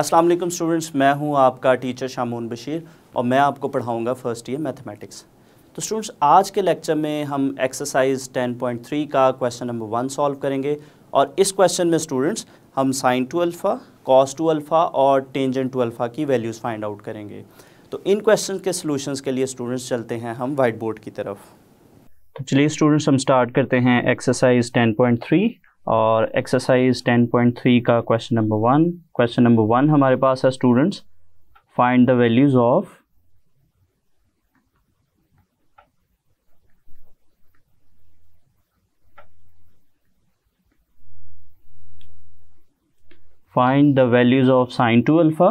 अस्सलाम वालेकुम स्टूडेंट्स मैं हूं आपका टीचर शामून बशीर और मैं आपको पढ़ाऊंगा फर्स्ट ईयर मैथमेटिक्स तो स्टूडेंट्स आज के लेक्चर में हम एक्सरसाइज 10.3 का क्वेश्चन नंबर वन सॉल्व करेंगे और इस क्वेश्चन में स्टूडेंट्स हम sine two alpha cos two alpha और टेंजन टू अल्फ़ा की वैल्यूज़ फाइंड आउट करेंगे तो इन क्वेश्चन के सोल्यूशंस के लिए स्टूडेंट्स चलते हैं हम वाइट बोर्ड की तरफ तो चलिए स्टूडेंट्स हम स्टार्ट करते हैं एक्सरसाइज थ्री और एक्सरसाइज 10.3 का question number one question number one हमारे पास है students find the values of find the values of sine 2 alpha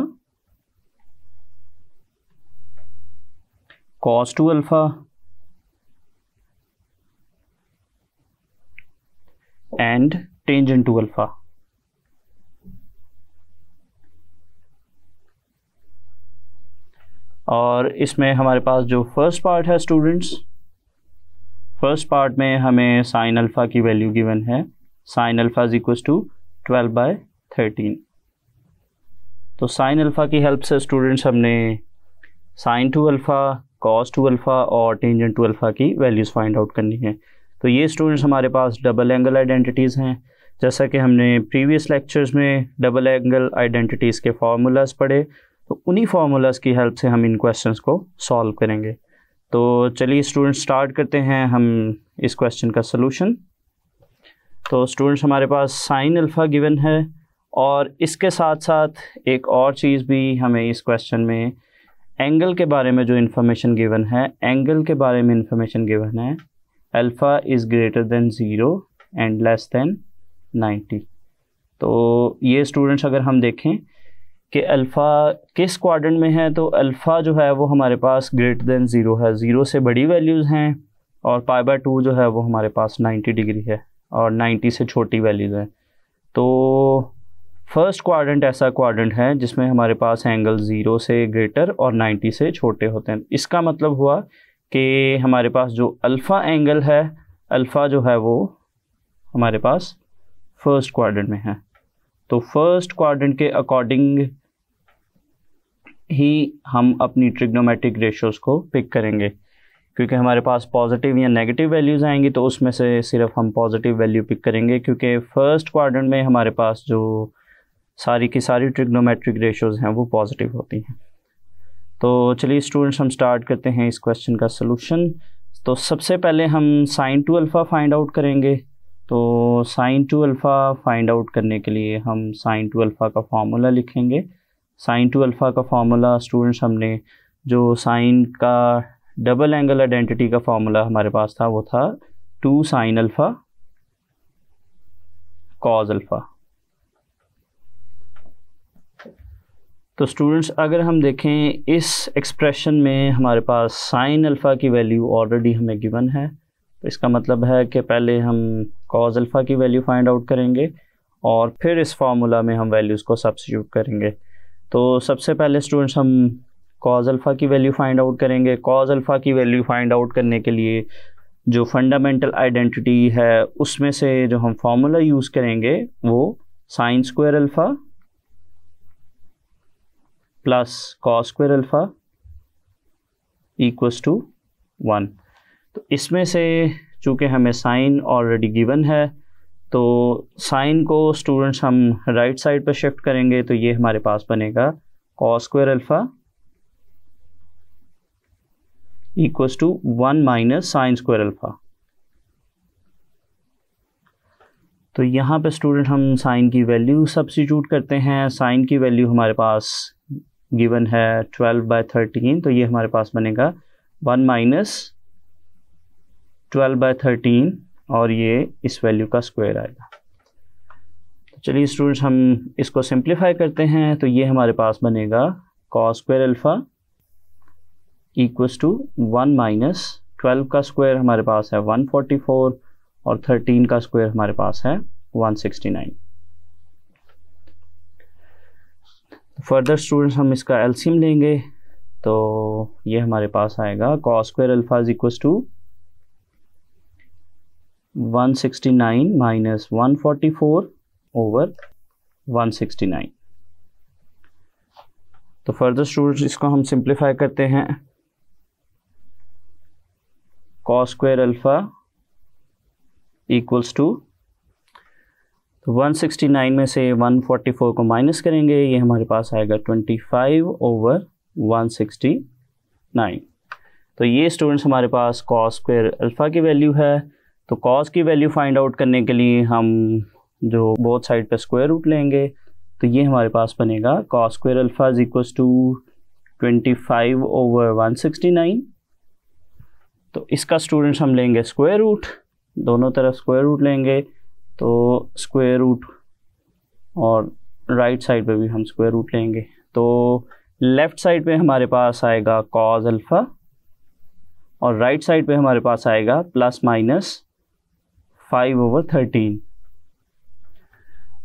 cos 2 alpha and tangent two alpha और इसमें हमारे पास जो फर्स्ट पार्ट है स्टूडेंट्स फर्स्ट पार्ट में हमें साइन अल्फ़ा की वैल्यू गिवन है sine alpha is equal to twelve by thirteen तो साइन अल्फ़ा की हेल्प से स्टूडेंट्स हमने sine two alpha cos two alpha और टेंजेंट टू अल्फ़ा की वैल्यूज़ फाइंड आउट करनी है तो ये स्टूडेंट्स हमारे पास डबल एंगल आइडेंटिटीज़ हैं जैसा कि हमने प्रीवियस लेक्चर्स में डबल एंगल आइडेंटिटीज़ के फार्मूलाज पढ़े तो उन्हीं फार्मूलाज की हेल्प से हम इन क्वेश्चन को सॉल्व करेंगे तो चलिए स्टूडेंट्स स्टार्ट करते हैं हम इस क्वेश्चन का सोलूशन तो स्टूडेंट्स हमारे पास साइन अल्फ़ा गिवन है और इसके साथ साथ एक और चीज़ भी हमें इस क्वेश्चन में एंगल के बारे में जो इन्फॉर्मेशन गिवन है एंगल के बारे में इन्फॉर्मेशन गिवन है alpha is greater than zero and less than 90 तो ये स्टूडेंट्स अगर हम देखें कि अल्फ़ा किस क्वाड्रेंट में है तो अल्फ़ा जो है वो हमारे पास ग्रेटर देन ज़ीरो है ज़ीरो से बड़ी वैल्यूज़ हैं और पाई बाय टू जो है वो हमारे पास 90 डिग्री है और 90 से छोटी वैल्यूज़ हैं तो फर्स्ट क्वाड्रेंट ऐसा क्वाड्रेंट है जिसमें हमारे पास एंगल ज़ीरो से ग्रेटर और 90 से छोटे होते हैं इसका मतलब हुआ कि हमारे पास जो अल्फ़ा एंगल है अल्फ़ा जो है वो हमारे पास फर्स्ट क्वाड्रेंट में है तो फर्स्ट क्वाड्रेंट के अकॉर्डिंग ही हम अपनी ट्रिग्नोमेट्रिक रेशोस को पिक करेंगे क्योंकि हमारे पास पॉजिटिव या नेगेटिव वैल्यूज़ आएंगी तो उसमें से सिर्फ हम पॉजिटिव वैल्यू पिक करेंगे क्योंकि फ़र्स्ट क्वाड्रेंट में हमारे पास जो सारी की सारी ट्रिग्नोमेट्रिक रेशोज़ हैं वो पॉजिटिव होती हैं तो चलिए स्टूडेंट्स हम स्टार्ट करते हैं इस क्वेश्चन का सलूशन तो सबसे पहले हम sine two alpha find out करेंगे तो sine two alpha find out करने के लिए हम साइन टू अल्फ़ा का फार्मूला लिखेंगे साइन टू अल्फ़ा का फार्मूला स्टूडेंट्स हमने जो साइन का डबल एंगल आइडेंटिटी का फार्मूला हमारे पास था वो था two sine alpha cos alpha तो स्टूडेंट्स अगर हम देखें इस एक्सप्रेशन में हमारे पास साइन अल्फ़ा की वैल्यू ऑलरेडी हमें गिवन है तो इसका मतलब है कि पहले हम कॉज अल्फ़ा की वैल्यू फाइंड आउट करेंगे और फिर इस फार्मूला में हम वैल्यूज़ को सब्सिट्यूट करेंगे तो सबसे पहले स्टूडेंट्स हम कॉज अल्फ़ा की वैल्यू फाइंड आउट करेंगे कॉज अल्फ़ा की वैल्यू फाइंड आउट करने के लिए जो फंडामेंटल आइडेंटिटी है उसमें से जो हम फार्मूला यूज़ करेंगे वो sine square alpha plus cos square alpha equals to one तो इसमें से चूँकि हमें साइन ऑलरेडी गिवन है तो साइन को स्टूडेंट्स हम राइट right साइड पर शिफ्ट करेंगे तो ये हमारे पास बनेगा cos square alpha equals to one minus sine square alpha तो यहाँ पे स्टूडेंट हम साइन की वैल्यू सब्सिट्यूट करते हैं साइन की वैल्यू हमारे पास गिवन है ट्वेल्व बाय थर्टीन तो ये हमारे पास बनेगा one minus twelve by thirteen और ये इस वैल्यू का स्क्वायर आएगा तो चलिए स्टूडेंट्स हम इसको सिंप्लीफाई करते हैं तो ये हमारे पास बनेगा cos square alpha equals to one minus twelve का स्क्वायर हमारे पास है वन फोर्टी फोर और थर्टीन का स्क्वायर हमारे पास है one sixty nine further students हम इसका एल्सीम लेंगे तो ये हमारे पास आएगा कॉ स्क्वेयर अल्फाज इक्व टू 169 माइनस 144 ओवर 169 तो फर्दर स्टूडेंट्स इसको हम सिंप्लीफाई करते हैं कॉ स्क्वेयर अल्फा इक्वल्स टू तो 169 में से 144 को माइनस करेंगे ये हमारे पास आएगा 25 ओवर 169 तो ये स्टूडेंट्स हमारे पास कॉस स्क्वेयर अल्फ़ा की वैल्यू है तो कॉस की वैल्यू फाइंड आउट करने के लिए हम जो बोथ साइड पे स्क्वायर रूट लेंगे तो ये हमारे पास बनेगा cos square alpha is equal to twenty five over one sixty nine तो इसका स्टूडेंट्स हम लेंगे स्क्वायर रूट दोनों तरफ स्क्वायर रूट लेंगे तो स्क्वायर रूट और राइट साइड पे भी हम स्क्वायर रूट लेंगे तो लेफ़्ट साइड पे हमारे पास आएगा कॉज अल्फ़ा और राइट साइड पे हमारे पास आएगा plus minus five over thirteen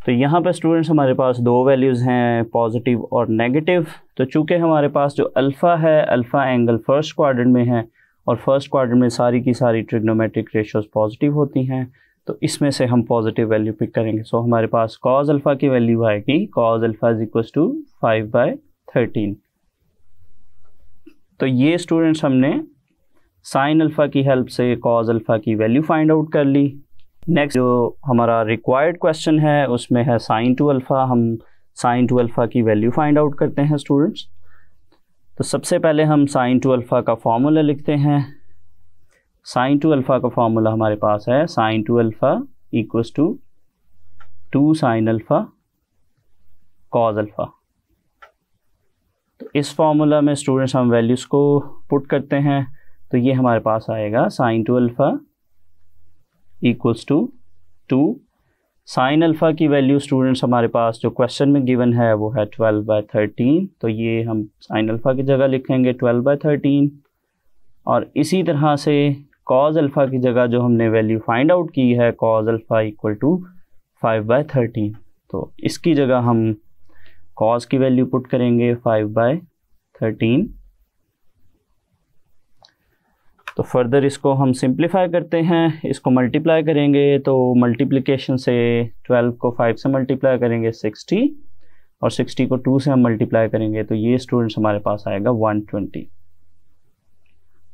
तो यहाँ पर स्टूडेंट्स हमारे पास दो वैल्यूज़ हैं पॉजिटिव और नेगेटिव तो चूंकि हमारे पास जो अल्फ़ा है अल्फ़ा एंगल फर्स्ट क्वाड्रेंट में है और फर्स्ट क्वाड्रेंट में सारी की सारी ट्रिग्नोमेट्रिक रेशियोज पॉजिटिव होती हैं तो इसमें से हम पॉजिटिव वैल्यू पिक करेंगे सो so, हमारे पास कॉज अल्फ़ा की वैल्यू आएगी cos alpha is equal to five by thirteen तो ये स्टूडेंट्स हमने साइन अल्फ़ा की हेल्प से कॉज अल्फ़ा की वैल्यू फाइंड आउट कर ली नेक्स्ट जो हमारा रिक्वायर्ड क्वेश्चन है उसमें है साइन टू अल्फ़ा हम साइन टू अल्फ़ा की वैल्यू फाइंड आउट करते हैं स्टूडेंट्स तो सबसे पहले हम साइन टू अल्फ़ा का फॉर्मूला लिखते हैं साइन टू अल्फ़ा का फॉर्मूला हमारे पास है sine two alpha equals to two sine alpha cos alpha तो इस फॉर्मूला में स्टूडेंट्स हम वैल्यूज़ को पुट करते हैं तो ये हमारे पास आएगा sine two alpha equal to two sine alpha की वैल्यू स्टूडेंट्स हमारे पास जो क्वेश्चन में गिवन है वो है ट्वेल्व बाय थर्टीन तो ये हम साइन अल्फ़ा की जगह लिखेंगे ट्वेल्व बाय थर्टीन और इसी तरह से कॉज अल्फ़ा की जगह जो हमने वैल्यू फाइंड आउट की है cos alpha equal to five by thirteen तो इसकी जगह हम कॉज की वैल्यू पुट करेंगे फाइव बाय थर्टीन तो फर्दर इसको हम सिंप्लीफाई करते हैं इसको मल्टीप्लाई करेंगे तो मल्टीप्लिकेशन से ट्वेल्व को फाइव से मल्टीप्लाई करेंगे सिक्सटी और सिक्सटी को टू से हम मल्टीप्लाई करेंगे तो ये स्टूडेंट्स हमारे पास आएगा वन ट्वेंटी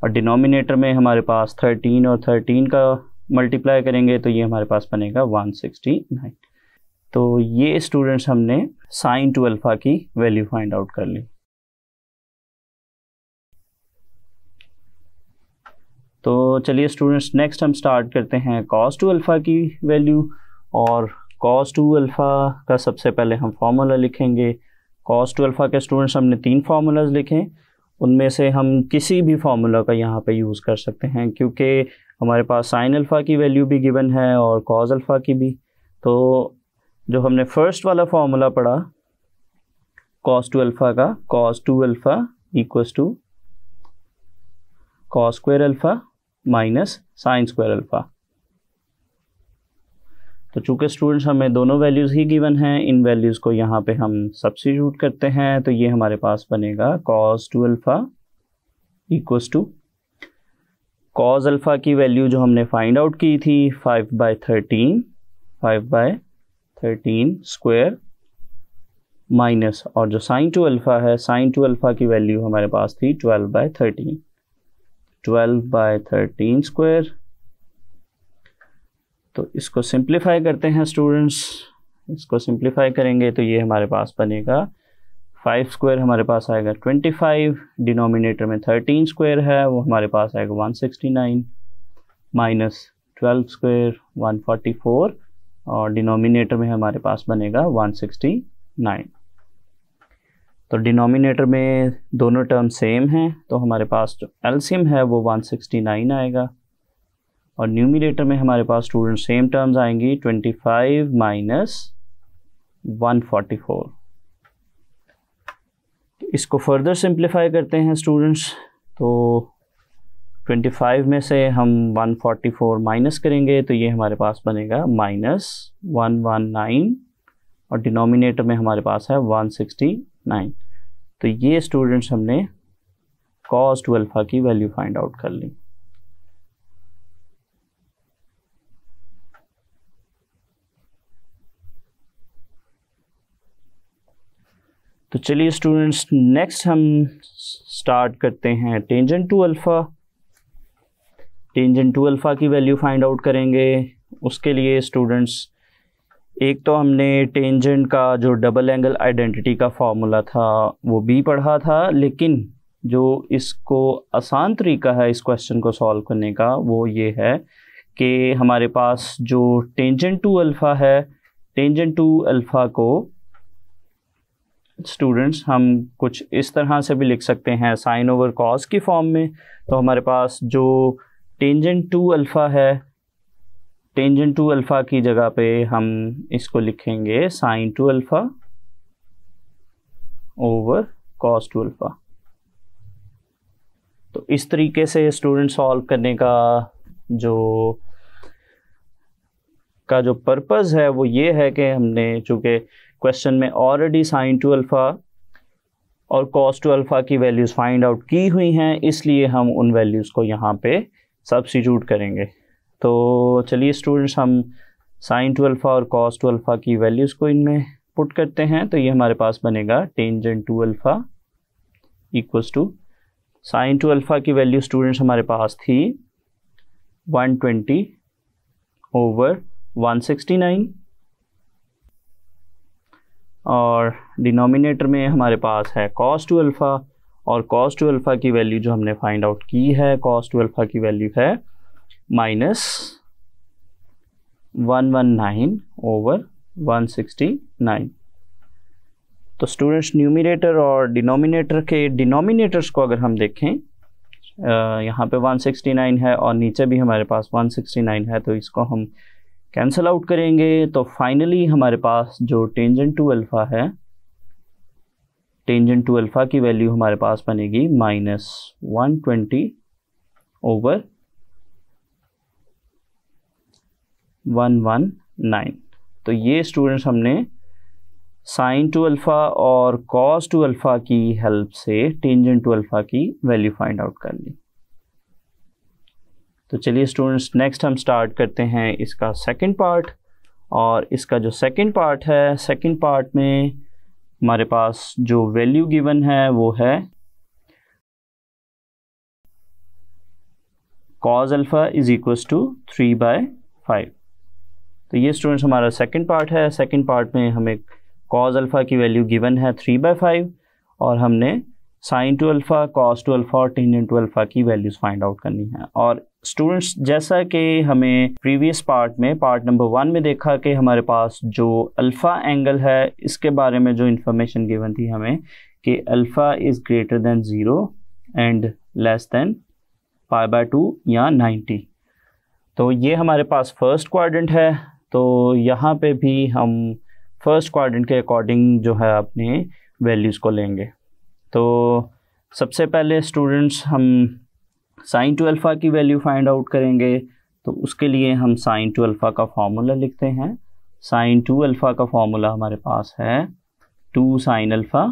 और डिनोमिनेटर में हमारे पास थर्टीन और थर्टीन का मल्टीप्लाई करेंगे तो ये हमारे पास बनेगा वन सिक्सटी नाइन तो ये स्टूडेंट्स हमने साइन टू अल्फ़ा की वैल्यू फाइंड आउट कर ली तो चलिए स्टूडेंट्स नेक्स्ट हम स्टार्ट करते हैं कॉस टू अल्फ़ा की वैल्यू और कॉस टू अल्फ़ा का सबसे पहले हम फार्मूला लिखेंगे कॉस टू अल्फ़ा के स्टूडेंट्स हमने तीन फार्मूलाज लिखे उनमें से हम किसी भी फार्मूला का यहाँ पे यूज़ कर सकते हैं क्योंकि हमारे पास साइन अल्फ़ा की वैल्यू भी गिवन है और कॉज अल्फ़ा की भी तो जो हमने फर्स्ट वाला फार्मूला पढ़ा कॉस टू अल्फ़ा का cos two alpha equals to cos square alpha minus sine square alpha तो चूँकि स्टूडेंट्स हमें दोनों वैल्यूज़ ही गिवन हैं इन वैल्यूज़ को यहाँ पे हम सब्सिट्यूट करते हैं तो ये हमारे पास बनेगा cos two alpha equals to cos alpha की वैल्यू जो हमने फाइंड आउट की थी five by thirteen five by thirteen square minus और जो साइन टू अल्फ़ा है साइन टू अल्फ़ा की वैल्यू हमारे पास थी twelve by thirteen twelve by thirteen square तो इसको सिंप्लीफाई करते हैं स्टूडेंट्स इसको सिंप्लीफाई करेंगे तो ये हमारे पास बनेगा फाइव स्क्वायर हमारे पास आएगा ट्वेंटी फाइव डिनोमिनेटर में थर्टीन स्क्वायर है वो हमारे पास आएगा one sixty nine minus twelve square one forty four और डिनोमिनेटर में हमारे पास बनेगा वन सिक्सटी नाइन तो डिनोमिनेटर में दोनों टर्म सेम हैं तो हमारे पास जो एल्सियम है वो वन सिक्सटी नाइन आएगा और न्यूमिनेटर में हमारे पास स्टूडेंट सेम टर्म्स आएंगी 25 फाइव माइनस वन इसको फर्दर सिंप्लीफाई करते हैं स्टूडेंट्स तो 25 में से हम 144 माइनस करेंगे तो ये हमारे पास बनेगा माइनस वन और डिनोमिनेटर में हमारे पास है 169 तो ये स्टूडेंट्स हमने कॉस्ट अल्फ़ा की वैल्यू फाइंड आउट कर ली तो चलिए स्टूडेंट्स नेक्स्ट हम स्टार्ट करते हैं tangent two alpha tangent two alpha की वैल्यू फाइंड आउट करेंगे उसके लिए स्टूडेंट्स एक तो हमने टेंजेंट का जो डबल एंगल आइडेंटिटी का फॉर्मूला था वो भी पढ़ा था लेकिन जो इसको आसान तरीका है इस क्वेश्चन को सॉल्व करने का वो ये है कि हमारे पास जो टेंजेंट टू अल्फ़ा है टेंजेंट टू अल्फ़ा को स्टूडेंट्स हम कुछ इस तरह से भी लिख सकते हैं साइन ओवर कॉस की फॉर्म में तो हमारे पास जो टेंजेंट टू अल्फ़ा है टेंजेंट टू अल्फ़ा की जगह पे हम इसको लिखेंगे sine two alpha over cos two alpha तो इस तरीके से स्टूडेंट सॉल्व करने का जो का जो पर्पज़ है वो ये है कि हमने चूँकि क्वेश्चन में ऑलरेडी साइन टू अल्फ़ा और कॉस टू अल्फ़ा की वैल्यूज़ फाइंड आउट की हुई हैं इसलिए हम उन वैल्यूज़ को यहाँ पे सब्सिट्यूट करेंगे तो चलिए स्टूडेंट्स हम साइन टू अल्फ़ा और कॉस टू अल्फ़ा की वैल्यूज़ को इनमें पुट करते हैं तो ये हमारे पास बनेगा tangent two alpha equals to sine two alpha की वैल्यू स्टूडेंट्स हमारे पास थी 120 ओवर 169 और डिनोमिनेटर में हमारे पास है कॉस टू अल्फ़ा और कॉस टू अल्फ़ा की वैल्यू जो हमने फाइंड आउट की है कॉस टू अल्फ़ा की वैल्यू है minus one one nine over one sixty nine तो स्टूडेंट्स न्यूमिनेटर और डिनोमिनेटर के डिनोमिनेटर्स को अगर हम देखें यहाँ पे 169 है और नीचे भी हमारे पास 169 है तो इसको हम कैंसिल आउट करेंगे तो फाइनली हमारे पास जो टेंजेंट टू अल्फ़ा है टेंजेंट टू अल्फ़ा की वैल्यू हमारे पास बनेगी minus one twenty over one one nine तो ये स्टूडेंट्स हमने साइन टू अल्फ़ा और कॉस टू अल्फ़ा की हेल्प से टेंजन टू अल्फ़ा की वैल्यू फाइंड आउट कर ली तो चलिए स्टूडेंट्स नेक्स्ट हम स्टार्ट करते हैं इसका सेकंड पार्ट और इसका जो सेकंड पार्ट है सेकंड पार्ट में हमारे पास जो वैल्यू गिवन है वो है cos alpha is equal to three by five तो ये स्टूडेंट्स हमारा सेकंड पार्ट है सेकंड पार्ट में हमें कॉज अल्फ़ा की वैल्यू गिवन है थ्री बाय फाइव और हमने sine two alpha cos two alpha और टेंजेंट टू अल्फ़ा की वैल्यूज़ फाइंड आउट करनी है और स्टूडेंट्स जैसा कि हमें प्रीवियस पार्ट में पार्ट नंबर वन में देखा कि हमारे पास जो अल्फ़ा एंगल है इसके बारे में जो इन्फॉर्मेशन गिवन थी हमें कि alpha is greater than zero and less than five by two या नाइन्टी तो ये हमारे पास फर्स्ट क्वाड्रेंट है तो यहाँ पे भी हम फर्स्ट क्वाड्रेंट के अकॉर्डिंग जो है अपने वैल्यूज़ को लेंगे तो सबसे पहले स्टूडेंट्स हम साइन टू अल्फ़ा की वैल्यू फाइंड आउट करेंगे तो उसके लिए हम साइन टू अल्फ़ा का फार्मूला लिखते हैं साइन टू अल्फ़ा का फार्मूला हमारे पास है two sine alpha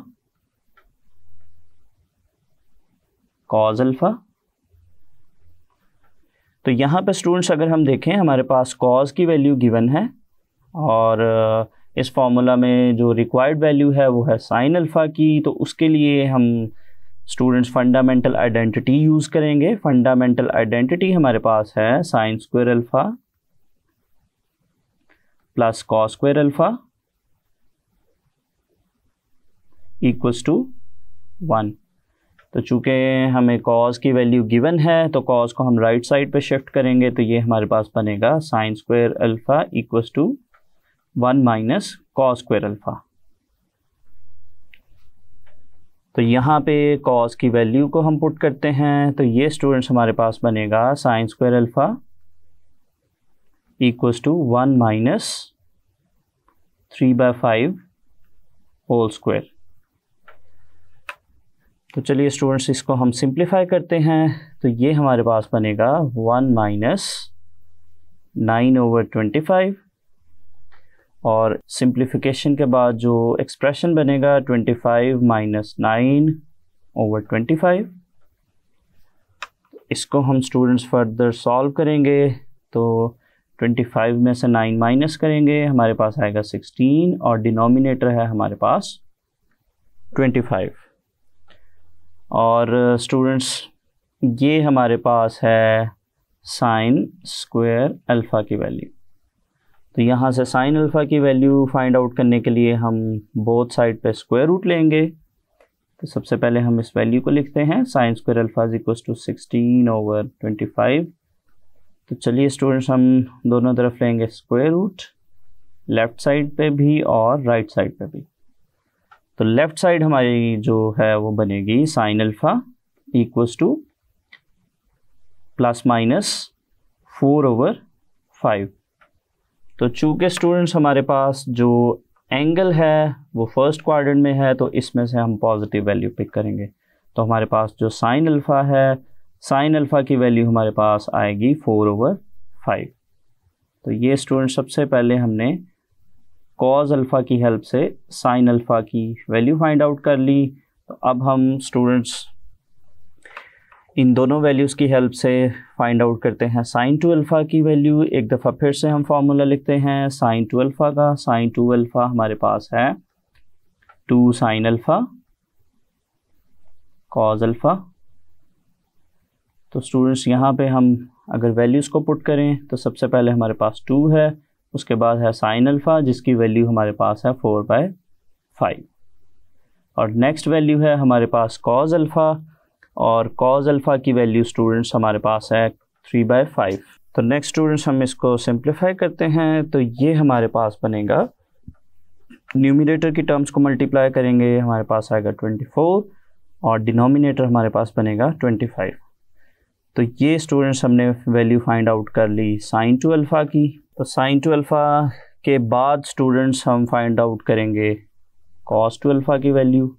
cos alpha तो यहाँ पर स्टूडेंट्स अगर हम देखें हमारे पास कॉज की वैल्यू गिवन है और इस फार्मूला में जो रिक्वायर्ड वैल्यू है वो है साइन अल्फ़ा की तो उसके लिए हम स्टूडेंट्स फंडामेंटल आइडेंटिटी यूज़ करेंगे फंडामेंटल आइडेंटिटी हमारे पास है sine square alpha plus cos square alpha equals to one तो चूँकि हमें कॉज की वैल्यू गिवन है तो कॉज को हम राइट साइड पे शिफ्ट करेंगे तो ये हमारे पास बनेगा sine square alpha equals to one minus cos square alpha तो यहाँ पे कॉस की वैल्यू को हम पुट करते हैं तो ये स्टूडेंट्स हमारे पास बनेगा sine square alpha equals to one minus three by five whole square तो चलिए स्टूडेंट्स इसको हम सिंप्लीफाई करते हैं तो ये हमारे पास बनेगा one minus nine over twenty five और सिंप्लीफिकेशन के बाद जो एक्सप्रेशन बनेगा 25 five minus nine over twenty five इसको हम स्टूडेंट्स फर्दर सॉल्व करेंगे तो 25 में से 9 माइनस करेंगे हमारे पास आएगा 16 और डिनोमिनेटर है हमारे पास 25 और स्टूडेंट्स ये हमारे पास है साइन स्क्वायर अल्फ़ा की वैल्यू तो यहाँ से साइन अल्फ़ा की वैल्यू फाइंड आउट करने के लिए हम बोथ साइड पे स्क्वायर रूट लेंगे तो सबसे पहले हम इस वैल्यू को लिखते हैं sine square alpha is equal to sixteen over twenty five तो चलिए स्टूडेंट्स हम दोनों तरफ लेंगे स्क्वायर रूट लेफ़्ट साइड पे भी और राइट right साइड पे भी तो लेफ़्ट साइड हमारी जो है वो बनेगी sine alpha equals to plus minus four over five तो चूँकि स्टूडेंट्स हमारे पास जो एंगल है वो फर्स्ट क्वाड्रेंट में है तो इसमें से हम पॉजिटिव वैल्यू पिक करेंगे तो हमारे पास जो साइन अल्फ़ा है साइन अल्फ़ा की वैल्यू हमारे पास आएगी फोर ओवर फाइव तो ये स्टूडेंट सबसे पहले हमने कॉज अल्फ़ा की हेल्प से साइन अल्फ़ा की वैल्यू फाइंड आउट कर ली तो अब हम स्टूडेंट्स इन दोनों वैल्यूज़ की हेल्प से फाइंड आउट करते हैं साइन टू अल्फ़ा की वैल्यू एक दफ़ा फिर से हम फार्मूला लिखते हैं साइन टू अल्फ़ा का साइन टू अल्फ़ा हमारे पास है two sine alpha cos alpha तो स्टूडेंट्स यहाँ पे हम अगर वैल्यूज़ को पुट करें तो सबसे पहले हमारे पास टू है उसके बाद है साइन अल्फ़ा जिसकी वैल्यू हमारे पास है फोर बाय फाइव और नेक्स्ट वैल्यू है हमारे पास कॉज अल्फ़ा और कॉज अल्फ़ा की वैल्यू स्टूडेंट्स हमारे पास है थ्री बाय फाइव तो नेक्स्ट स्टूडेंट्स हम इसको सिंप्लीफाई करते हैं तो ये हमारे पास बनेगा न्यूमिनेटर की टर्म्स को मल्टीप्लाई करेंगे हमारे पास आएगा ट्वेंटी फोर और डिनोमिनेटर हमारे पास बनेगा ट्वेंटी फाइव तो ये स्टूडेंट्स हमने वैल्यू फाइंड आउट कर ली साइन टू अल्फ़ा की तो साइन टू अल्फ़ा के बाद स्टूडेंट्स हम फाइंड आउट करेंगे कॉस टू अल्फ़ा की वैल्यू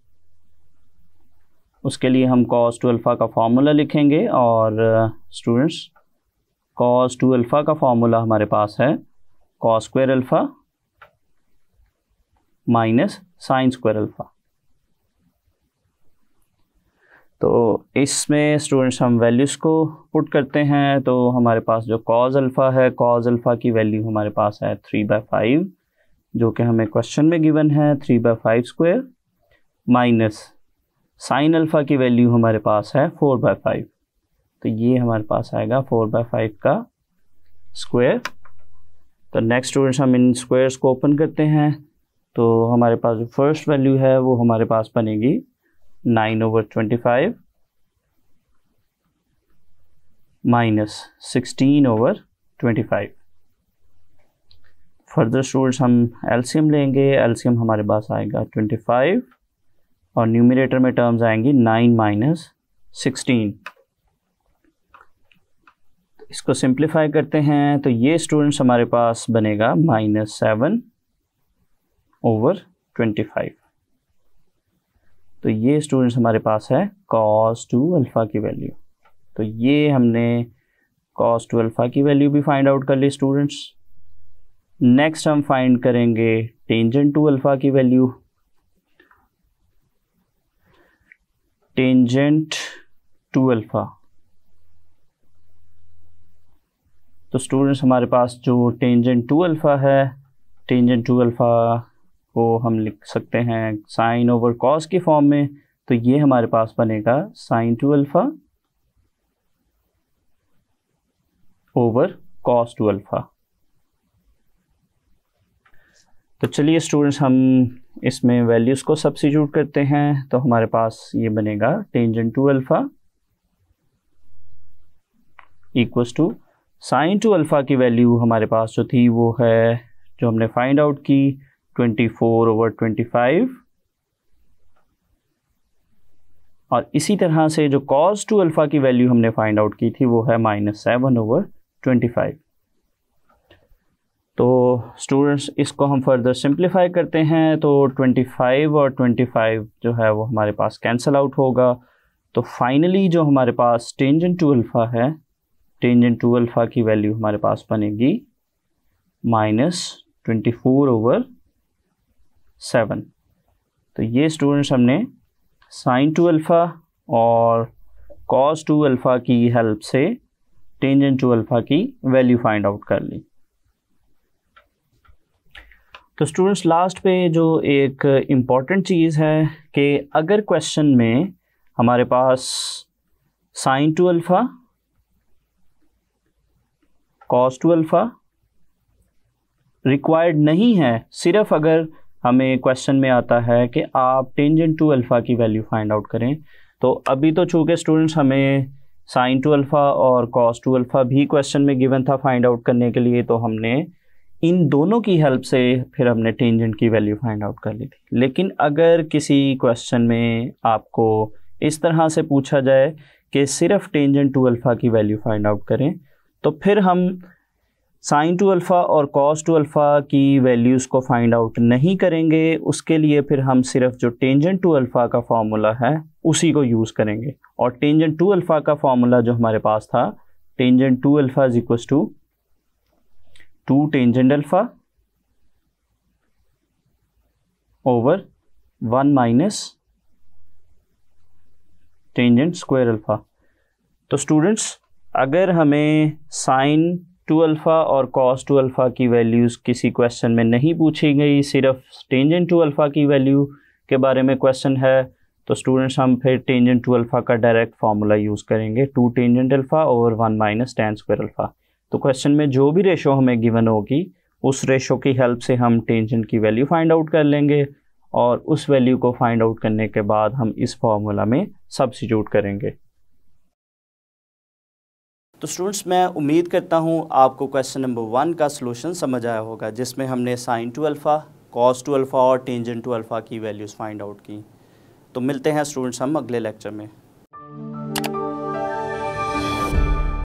उसके लिए हम कॉस टू अल्फ़ा का फार्मूला लिखेंगे और students uh, cos two alpha का फार्मूला हमारे पास है cos square alpha minus sine square alpha तो इसमें स्टूडेंट्स हम वैल्यूज़ को पुट करते हैं तो हमारे पास जो कॉज अल्फ़ा है कॉज अल्फ़ा की वैल्यू हमारे पास है थ्री बाई फाइव जो कि हमें क्वेश्चन में गिवन है three by five square minus sine alpha की वैल्यू हमारे पास है फोर बाय फाइव तो ये हमारे पास आएगा फोर बाय फाइव का स्क्वायर तो नेक्स्ट स्टूडेंट्स हम इन स्क्वायर्स को ओपन करते हैं तो हमारे पास जो फर्स्ट वैल्यू है वो हमारे पास बनेगी nine over twenty five minus sixteen over twenty five further students हम एलसीएम लेंगे एलसीएम हमारे पास आएगा ट्वेंटी फाइव और न्यूमिनेटर में टर्म्स आएंगी नाइन माइनस सिक्सटीन इसको सिंप्लीफाई करते हैं तो ये स्टूडेंट्स हमारे पास बनेगा minus seven over twenty five तो ये स्टूडेंट्स हमारे पास है कॉस टू अल्फ़ा की वैल्यू तो ये हमने कॉस टू अल्फ़ा की वैल्यू भी फाइंड आउट कर ली स्टूडेंट्स नेक्स्ट हम फाइंड करेंगे टेंजेंट टू अल्फ़ा की वैल्यू टेंजेंट टू अल्फ़ा तो स्टूडेंट्स हमारे पास जो टेंजेंट टू अल्फ़ा है टेंजेंट टू अल्फ़ा को हम लिख सकते हैं साइन ओवर कॉस के फॉर्म में तो ये हमारे पास बनेगा sine two alpha over cos two alpha तो चलिए स्टूडेंट्स हम इसमें वैल्यूज़ को सब्सिट्यूट करते हैं तो हमारे पास ये बनेगा tangent two alpha equals to sine two alpha की वैल्यू हमारे पास जो थी वो है जो हमने फाइंड आउट की 24 ओवर 25 और इसी तरह से जो कॉस टू अल्फ़ा की वैल्यू हमने फाइंड आउट की थी वो है माइनस सेवन ओवर 25 तो स्टूडेंट्स इसको हम फर्दर सिंप्लीफाई करते हैं तो 25 और 25 जो है वो हमारे पास कैंसिल आउट होगा तो फाइनली जो हमारे पास टेंजन टू अल्फ़ा है टेंजन टू अल्फ़ा की वैल्यू हमारे पास बनेगी minus twenty four over seven तो ये स्टूडेंट्स हमने साइन टू अल्फ़ा और कॉस टू अल्फ़ा की हेल्प से टेंजन टू अल्फ़ा की वैल्यू फाइंड आउट कर ली तो स्टूडेंट्स लास्ट पे जो एक इम्पॉर्टेंट चीज़ है कि अगर क्वेश्चन में हमारे पास sine two alpha cos two alpha required नहीं है सिर्फ अगर हमें क्वेश्चन में आता है कि आप टेंजेंट टू अल्फ़ा की वैल्यू फाइंड आउट करें तो अभी तो चूँकि स्टूडेंट्स हमें साइन टू अल्फ़ा और कॉस टू अल्फ़ा भी क्वेश्चन में गिवन था फाइंड आउट करने के लिए तो हमने इन दोनों की हेल्प से फिर हमने टेंजेंट की वैल्यू फाइंड आउट कर ली थी लेकिन अगर किसी क्वेश्चन में आपको इस तरह से पूछा जाए कि सिर्फ टेंजेंट टू अल्फ़ा की वैल्यू फाइंड आउट करें तो फिर हम साइन टू अल्फ़ा और कॉस टू अल्फ़ा की वैल्यूज़ को फाइंड आउट नहीं करेंगे उसके लिए फिर हम सिर्फ जो टेंजेंट टू अल्फ़ा का फार्मूला है उसी को यूज़ करेंगे और टेंजेंट टू अल्फ़ा का फार्मूला जो हमारे पास था tangent two alpha is equal to two tangent alpha over one minus tangent square alpha तो स्टूडेंट्स अगर हमें साइन टू अल्फ़ा और कॉस टू अल्फ़ा की वैल्यूज़ किसी क्वेश्चन में नहीं पूछी गई सिर्फ टेंजेंट टू अल्फ़ा की वैल्यू के बारे में क्वेश्चन है तो स्टूडेंट्स हम फिर टेंजेंट टू अल्फ़ा का डायरेक्ट फार्मूला यूज़ करेंगे टू टेंजेंट अल्फ़ा और one minus tan square alpha तो क्वेश्चन में जो भी रेशो हमें गिवन होगी उस रेशो की हेल्प से हम टेंजेंट की वैल्यू फाइंड आउट कर लेंगे और उस वैल्यू को फाइंड आउट करने के बाद हम इस फॉर्मूला में सब्सिट्यूट करेंगे तो स्टूडेंट्स मैं उम्मीद करता हूं आपको क्वेश्चन नंबर वन का सलूशन समझ आया होगा जिसमें हमने sine two alpha cos two alpha और टेंजेंट टू अल्फ़ा की वैल्यूज़ फाइंड आउट की तो मिलते हैं स्टूडेंट्स हम अगले लेक्चर में